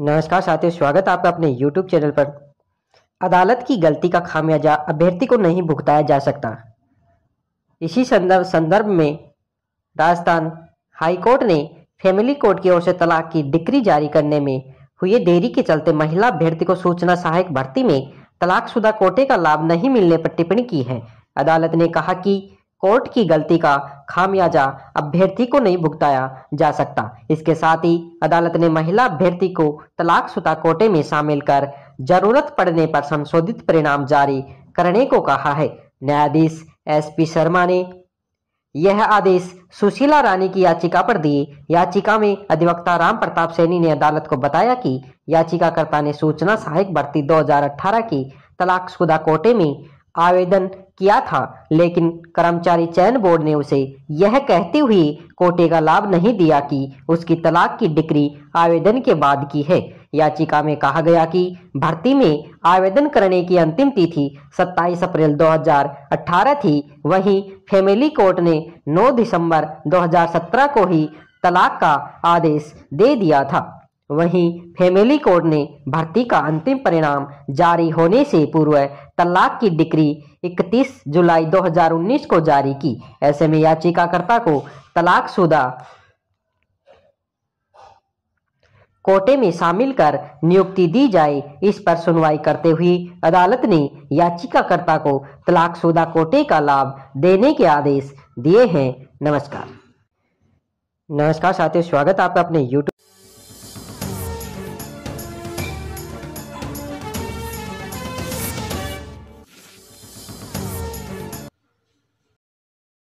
नमस्कार साथियों स्वागत है आपका अपने YouTube चैनल पर अदालत की गलती का खामियाजा अभ्यर्थी को नहीं भुगताया जा सकता इसी संदर्भ संदर्भ में राजस्थान हाईकोर्ट ने फैमिली कोर्ट की ओर से तलाक की डिक्री जारी करने में हुई देरी के चलते महिला अभ्यर्थी को सूचना सहायक भर्ती में तलाकशुदा कोटे का लाभ नहीं मिलने पर टिप्पणी की है अदालत ने कहा कि कोर्ट की गलती का खामियाजा अभ्यर्थी को नहीं भुगताया जा सकता इसके साथ ही अदालत ने महिला अभ्यर्थी को तलाकशुदा कोटे में शामिल कर जरूरत पड़ने पर संशोधित परिणाम जारी करने को कहा है न्यायाधीश एस पी शर्मा ने यह आदेश सुशीला रानी की याचिका पर दिए याचिका में अधिवक्ता राम प्रताप सैनी ने अदालत को बताया कि याचिकाकर्ता ने सूचना सहायक भर्ती 2018 की तलाकशुदा कोटे में आवेदन किया था लेकिन कर्मचारी चयन बोर्ड ने उसे यह कहते हुए कोटे का लाभ नहीं दिया कि उसकी तलाक की डिग्री आवेदन के बाद की है याचिका में कहा गया कि भर्ती में आवेदन करने की अंतिम तिथि 27 अप्रैल 2018 थी वहीं फैमिली कोर्ट ने 9 दिसंबर 2017 को ही तलाक का आदेश दे दिया था वहीं फैमिली कोर्ट ने भर्ती का अंतिम परिणाम जारी होने से पूर्व तलाक की डिक्री 31 जुलाई 2019 को जारी की ऐसे में याचिकाकर्ता को तलाकशुदा कोटे में शामिल कर नियुक्ति दी जाए इस पर सुनवाई करते हुए अदालत ने याचिकाकर्ता को तलाकशुदा कोटे का लाभ देने के आदेश दिए हैं नमस्कार नमस्कार साथियों स्वागत आपका अपने YouTube